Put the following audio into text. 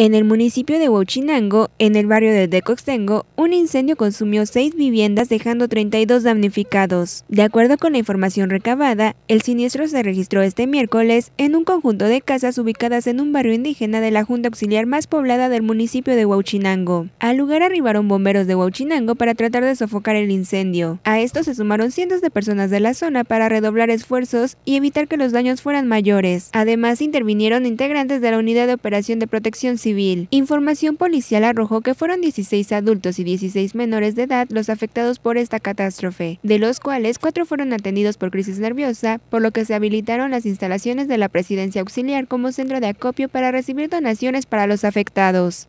En el municipio de Huachinango, en el barrio de Decoxtengo, un incendio consumió seis viviendas dejando 32 damnificados. De acuerdo con la información recabada, el siniestro se registró este miércoles en un conjunto de casas ubicadas en un barrio indígena de la Junta Auxiliar más poblada del municipio de Huachinango. Al lugar arribaron bomberos de Huachinango para tratar de sofocar el incendio. A estos se sumaron cientos de personas de la zona para redoblar esfuerzos y evitar que los daños fueran mayores. Además, intervinieron integrantes de la Unidad de Operación de Protección Civil Información policial arrojó que fueron 16 adultos y 16 menores de edad los afectados por esta catástrofe, de los cuales cuatro fueron atendidos por crisis nerviosa, por lo que se habilitaron las instalaciones de la Presidencia Auxiliar como centro de acopio para recibir donaciones para los afectados.